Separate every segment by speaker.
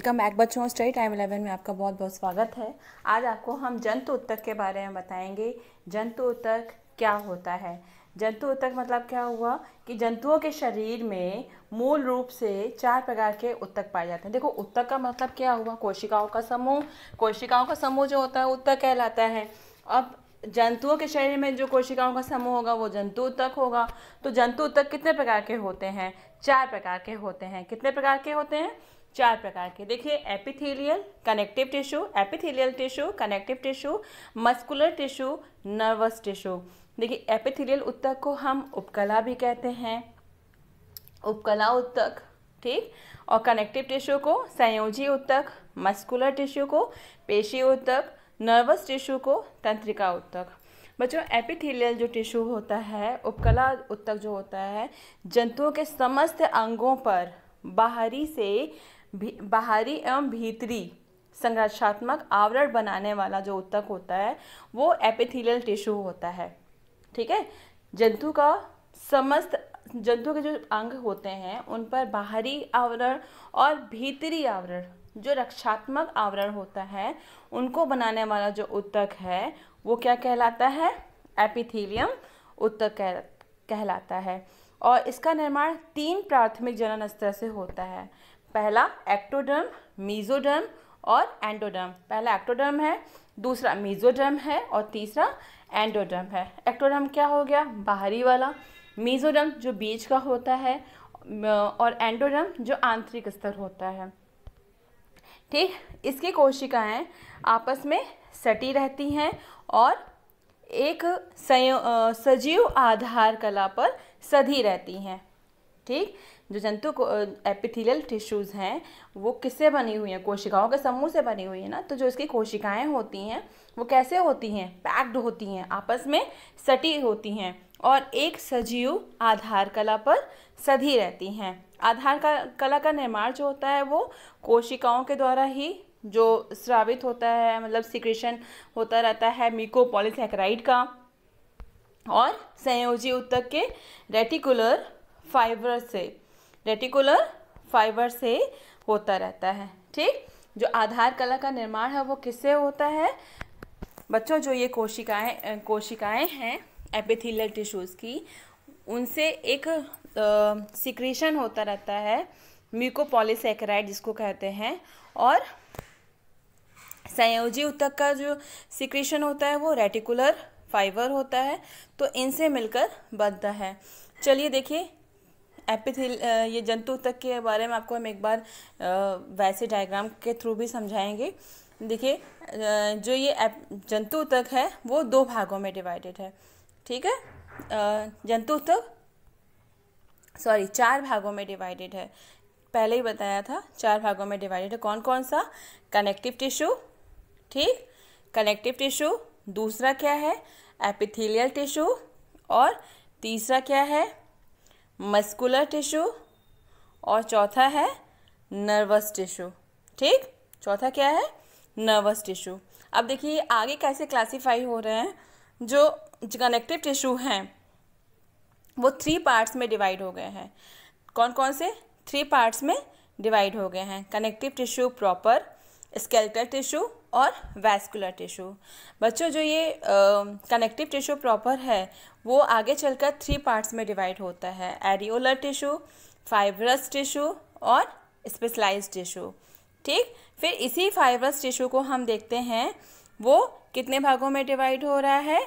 Speaker 1: welcome back बच्चों study time eleven में आपका बहुत बहुत स्वागत है आज आपको हम जंतु उत्तक के बारे में बताएंगे जंतु उत्तक क्या होता है जंतु उत्तक मतलब क्या हुआ कि जंतुओं के शरीर में मूल रूप से चार प्रकार के उत्तक पाए जाते हैं देखो उत्तक का मतलब क्या हुआ कोशिकाओं का समूह कोशिकाओं का समूह जो होता है उत्तक कहलाता है अब जंतुओं के शरीर में जो कोशिकाओं का समूह होगा वो जंतु उत्तक होगा तो जंतु उत्तक कितने प्रकार के होते हैं चार प्रकार के होते हैं कितने प्रकार के होते हैं चार प्रकार के देखिए epithelial connective tissue epithelial tissue connective tissue muscular tissue nervous tissue देखिए एपिथेलियल उत्तक को हम उपकला भी कहते हैं उपकला उत्तक ठीक और कनेक्टिव टिश्यू को संयोजी उत्तक मस्कुलर टिश्यू को पेशी उत्तक नर्वस टिश्यू को तंत्रिका उत्तक बच्चों एपिथेलियल जो टिश्यू होता है उपकला उत्तक जो होता है जंतुओं के समस्त अंगों पर बाहरी से भी, बाहरी एवं भीतरी संरक्षात्मक आवरण बनाने वाला जो उत्तक होता है वो एपिथेलियल टिश्यू होता है ठीक है जंतु का समस्त जंतु के जो अंग होते हैं उन पर बाहरी आवरण और भीतरी आवरण जो रक्षात्मक आवरण होता है उनको बनाने वाला जो उत्तक है वो क्या कहलाता है एपिथीलियम उत्तक कहलाता है और इसका निर्माण तीन प्राथमिक जनन स्तर से होता है पहला एक्टोडर्म मीजोडर्म और एंडोडर्म पहला एक्टोडर्म है दूसरा मीजोडर्म है और तीसरा एंडोडर्म है एक्टोडर्म क्या हो गया बाहरी वाला मीजोडर्म जो बीज का होता है और एंडोडर्म जो आंतरिक स्तर होता है ठीक इसकी कोशिकाएं आपस में सटी रहती हैं और एक सजीव आधार कला पर सधी रहती हैं ठीक जो जंतु एपिथीलियल टिश्यूज़ हैं वो किससे बनी हुई हैं कोशिकाओं के समूह से बनी हुई है ना तो जो इसकी कोशिकाएं होती हैं वो कैसे होती हैं पैक्ड होती हैं आपस में सटी होती हैं और एक सजीव आधार कला पर सधी रहती हैं आधार का कला का निर्माण जो होता है वो कोशिकाओं के द्वारा ही जो स्रावित होता है मतलब सिक्रेशन होता रहता है मीकोपोलिसक्राइड का और संयोजी उत्तक के रेटिकुलर फाइबर से रेटिकुलर फाइबर से होता रहता है ठीक जो आधार कला का निर्माण है वो किससे होता है बच्चों जो ये कोशिकाएं कोशिकाएं हैं एपिथीलियल टिश्यूज़ की उनसे एक सिक्रीशन होता रहता है म्यूकोपॉलीसेकेराइड जिसको कहते हैं और संयोजी उत्तक का जो सिक्रीशन होता है वो रेटिकुलर फाइबर होता है तो इनसे मिलकर बनता है चलिए देखिए एपिथिल ये जंतु तक के बारे में आपको हम एक बार वैसे डायग्राम के थ्रू भी समझाएंगे देखिए जो ये जंतु तक है वो दो भागों में डिवाइडेड है ठीक है जंतु तक सॉरी चार भागों में डिवाइडेड है पहले ही बताया था चार भागों में डिवाइडेड है कौन कौन सा कनेक्टिव टिश्यू ठीक कनेक्टिव टिश्यू दूसरा क्या है एपिथेलियल टिश्यू और तीसरा क्या है मस्कुलर टिश्यू और चौथा है नर्वस टिश्यू ठीक चौथा क्या है नर्वस टिश्यू अब देखिए आगे कैसे क्लासीफाई हो रहे हैं जो कनेक्टिव टिश्यू हैं वो थ्री पार्ट्स में डिवाइड हो गए हैं कौन कौन से थ्री पार्ट्स में डिवाइड हो गए हैं connective tissue proper skeletal tissue और वैस्कुलर टिश्यू बच्चों जो ये कनेक्टिव टिश्यू प्रॉपर है वो आगे चलकर थ्री पार्ट्स में डिवाइड होता है एरियोलर टिश्यू फाइब्रस टिश्यू और स्पेशलाइज टिश्यू ठीक फिर इसी फाइब्रस टिश्यू को हम देखते हैं वो कितने भागों में डिवाइड हो रहा है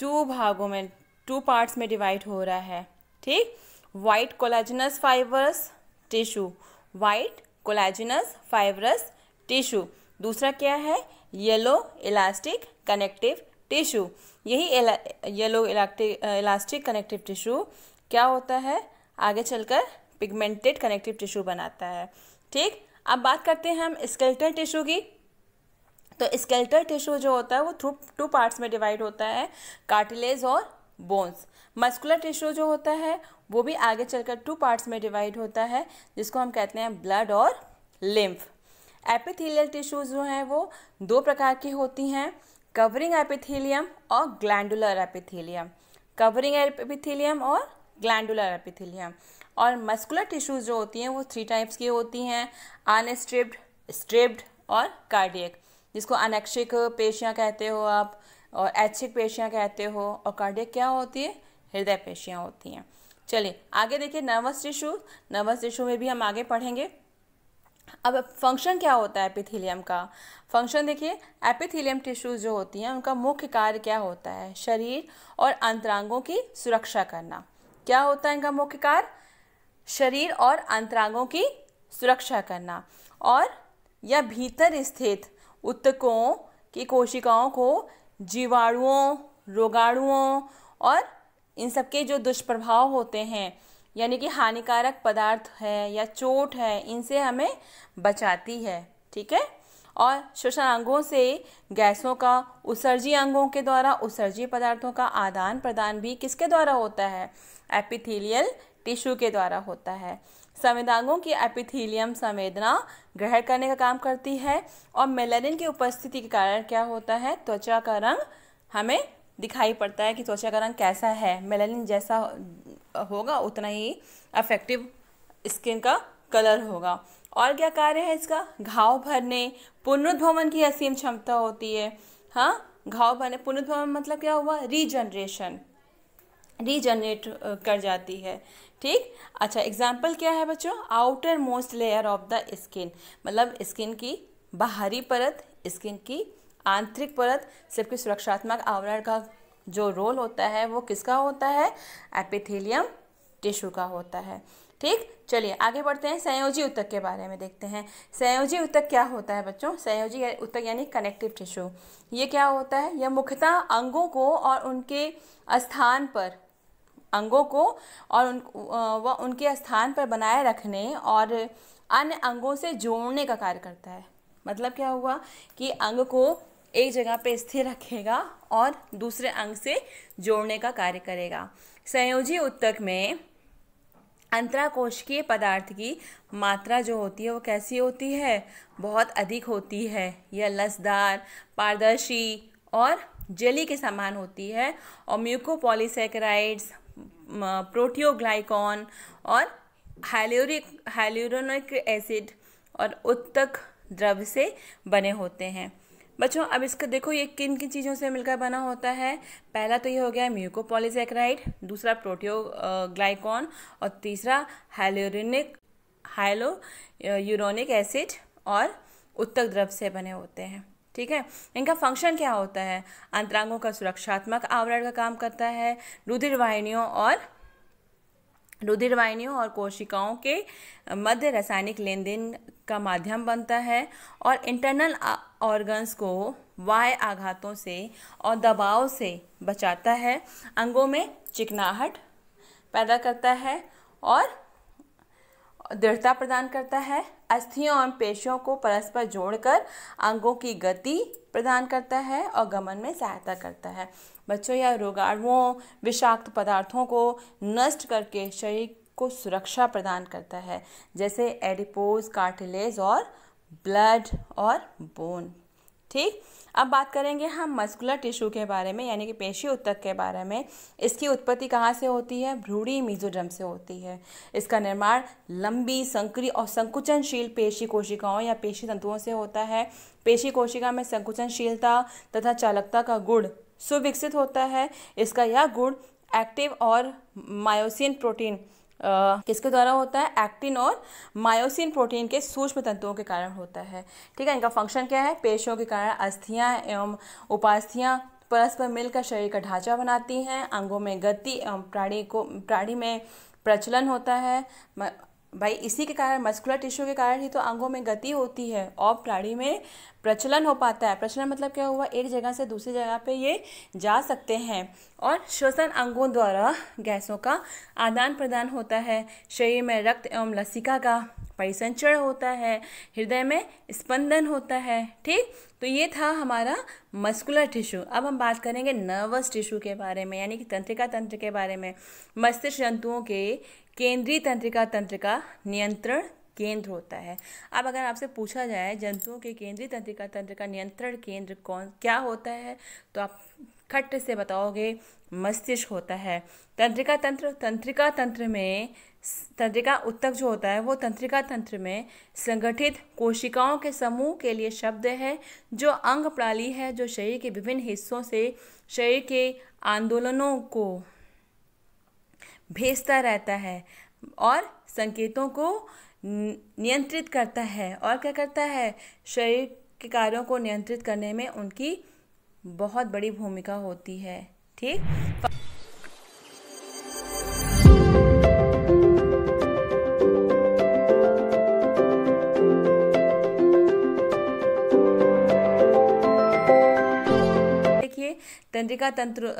Speaker 1: टू भागों में टू पार्ट्स में डिवाइड हो रहा है ठीक white collagenous fibres tissue white collagenous fibrous tissue दूसरा क्या है येलो इलास्टिक कनेक्टिव टिश्यू यही येलो इलास्टिक कनेक्टिव टिश्यू क्या होता है आगे चलकर पिगमेंटेड कनेक्टिव टिश्यू बनाता है ठीक अब बात करते हैं हम स्केल्टल टिश्यू की तो स्केल्टल टिश्यू जो होता है वो थ्रू टू पार्ट्स में डिवाइड होता है कार्टिलेज और बोन्स मस्कुलर टिश्यू जो होता है वो भी आगे चलकर टू पार्ट्स में डिवाइड होता है जिसको हम कहते हैं ब्लड और लिम्फ एपिथेलियल टिश्यूज़ जो हैं वो दो प्रकार की होती हैं कवरिंग एपिथेलियम और ग्लैंडुलर एपिथेलियम कवरिंग एपिथेलियम और ग्लैंडुलर एपिथेलियम और मस्कुलर टिश्यूज़ जो होती हैं वो थ्री टाइप्स की होती हैं अनस्ट्रिप्ड स्ट्रिप्ड और कार्डियक जिसको अनैक्षिक पेशियाँ कहते हो आप और ऐच्छिक पेशियाँ कहते हो और कार्डियक क्या होती है हृदय पेशियाँ होती हैं चलिए आगे देखिए नर्वस टिश्यू नर्वस टिश्यू में भी हम आगे पढ़ेंगे अब फंक्शन क्या होता है एपिथीलियम का फंक्शन देखिए एपिथीलियम टिश्यूज जो होती हैं उनका मुख्य कार्य क्या होता है शरीर और अंतरांगों की सुरक्षा करना क्या होता है इनका मुख्य कार्य शरीर और अंतरांगों की सुरक्षा करना और यह भीतर स्थित उत्तकों की कोशिकाओं को जीवाणुओं रोगाणुओं और इन सबके जो दुष्प्रभाव होते हैं यानी कि हानिकारक पदार्थ है या चोट है इनसे हमें बचाती है ठीक है और श्वसन अंगों से गैसों का उत्सर्जी अंगों के द्वारा उत्सर्जी पदार्थों का आदान प्रदान भी किसके द्वारा होता है एपिथेलियल टिश्यू के द्वारा होता है संवेदांगों की एपिथीलियम संवेदना ग्रहण करने का काम करती है और मेलेनिन की उपस्थिति के कारण क्या होता है त्वचा का रंग हमें दिखाई पड़ता है कि त्वचा का रंग कैसा है मेलेनिन जैसा होगा उतना ही अफेक्टिव स्किन का कलर होगा और क्या कार्य है इसका घाव भरने पुनरुद्भवन की असीम क्षमता होती है हाँ घाव भरने पुनरुद्भवन मतलब क्या हुआ रीजनरेशन रीजनरेट कर जाती है ठीक अच्छा एग्जाम्पल क्या है बच्चों outermost layer of the skin मतलब स्किन की बाहरी परत स्किन की आंतरिक परत की सुरक्षात्मक आवरण का जो रोल होता है वो किसका होता है एपिथेलियम टिश्यू का होता है ठीक चलिए आगे बढ़ते हैं संयोजी उत्तक के बारे में देखते हैं संयोजी उत्तक क्या होता है बच्चों संयोजी उत्तक यानी कनेक्टिव टिश्यू ये क्या होता है यह मुख्यतः अंगों को और उनके स्थान पर अंगों को और उन वह उनके स्थान पर बनाए रखने और अन्य अंगों से जोड़ने का कार्य करता है मतलब क्या हुआ कि अंग को एक जगह पे स्थिर रखेगा और दूसरे अंग से जोड़ने का कार्य करेगा संयोजी उत्तक में अंतराकोशिकीय पदार्थ की मात्रा जो होती है वो कैसी होती है बहुत अधिक होती है यह लसदार पारदर्शी और जेली के समान होती है और म्यूकोपॉलीसेक्राइड्स प्रोटियोग्लाइकॉन और हाइल्यूरिक हाइल्यूरोनिक एसिड और उत्तक द्रव्य से बने होते हैं बच्चों अब इसका देखो ये किन किन चीज़ों से मिलकर बना होता है पहला तो ये हो गया म्यूकोपॉलीसेक्राइड दूसरा प्रोटियो ग्लाइकॉन और तीसरा हाइलोरिनिक हाइलो यूरोनिक एसिड और उत्तक द्रव से बने होते हैं ठीक है इनका फंक्शन क्या होता है अंतरांगों का सुरक्षात्मक आवरण का काम करता है रुधिर वाहिनियों और रुधिर वाहिनियों और कोशिकाओं के मध्य रासायनिक लेन देन का माध्यम बनता है और इंटरनल ऑर्गन्स को वाय आघातों से और दबाव से बचाता है अंगों में चिकनाहट पैदा करता है और दृढ़ता प्रदान करता है अस्थियों और पेशियों को परस्पर जोड़कर अंगों की गति प्रदान करता है और गमन में सहायता करता है बच्चों या रोगाणुओं विषाक्त पदार्थों को नष्ट करके शरीर को सुरक्षा प्रदान करता है जैसे एडिपोज कार्टिलेज और ब्लड और बोन ठीक अब बात करेंगे हम मस्कुलर टिश्यू के बारे में यानी कि पेशी उत्तक के बारे में इसकी उत्पत्ति कहाँ से होती है भ्रूड़ी मीजोडम से होती है इसका निर्माण लंबी संक्रिय और संकुचनशील पेशी कोशिकाओं या पेशी तंतुओं से होता है पेशी कोशिका में संकुचनशीलता तथा चालकता का गुण सुविकसित होता है इसका यह गुण एक्टिव और मायोसिन प्रोटीन किसके द्वारा होता है एक्टिन और मायोसिन प्रोटीन के सूक्ष्म तंतुओं के कारण होता है ठीक है इनका फंक्शन क्या है पेशियों के कारण अस्थियाँ एवं उपास्थियाँ परस्पर मिलकर शरीर का ढांचा बनाती हैं अंगों में गति एवं प्राणी को प्राणी में प्रचलन होता है भाई इसी के कारण मस्कुलर टिश्यू के कारण ही तो अंगों में गति होती है और प्राणी में प्रचलन हो पाता है प्रचलन मतलब क्या हुआ एक जगह से दूसरी जगह पे ये जा सकते हैं और श्वसन अंगों द्वारा गैसों का आदान प्रदान होता है शरीर में रक्त एवं लसिका का परिसंचरण होता है हृदय में स्पंदन होता है ठीक तो ये था हमारा मस्कुलर टिश्यू अब हम बात करेंगे नर्वस टिश्यू के बारे में यानी कि तंत्रिका तंत्र के बारे में मस्तिष्क जंतुओं के केंद्रीय तंत्रिका तंत्र का नियंत्रण केंद्र होता है अब अगर आपसे पूछा जाए जंतुओं के केंद्रीय तंत्रिका तंत्र का नियंत्रण केंद्र कौन क्या होता है तो आप खट से बताओगे मस्तिष्क होता है तंत्रिका तंत्र तंत्रिका तंत्र में तंत्रिका उत्तक जो होता है वो तंत्रिका तंत्र में संगठित कोशिकाओं के समूह के लिए शब्द है जो अंग प्रणाली है जो शरीर के विभिन्न हिस्सों से शरीर के आंदोलनों को भेजता रहता है और संकेतों को नियंत्रित करता है और क्या करता है शरीर के कार्यों को नियंत्रित करने में उनकी बहुत बड़ी भूमिका होती है ठीक देखिए तंत्रिका तंत्र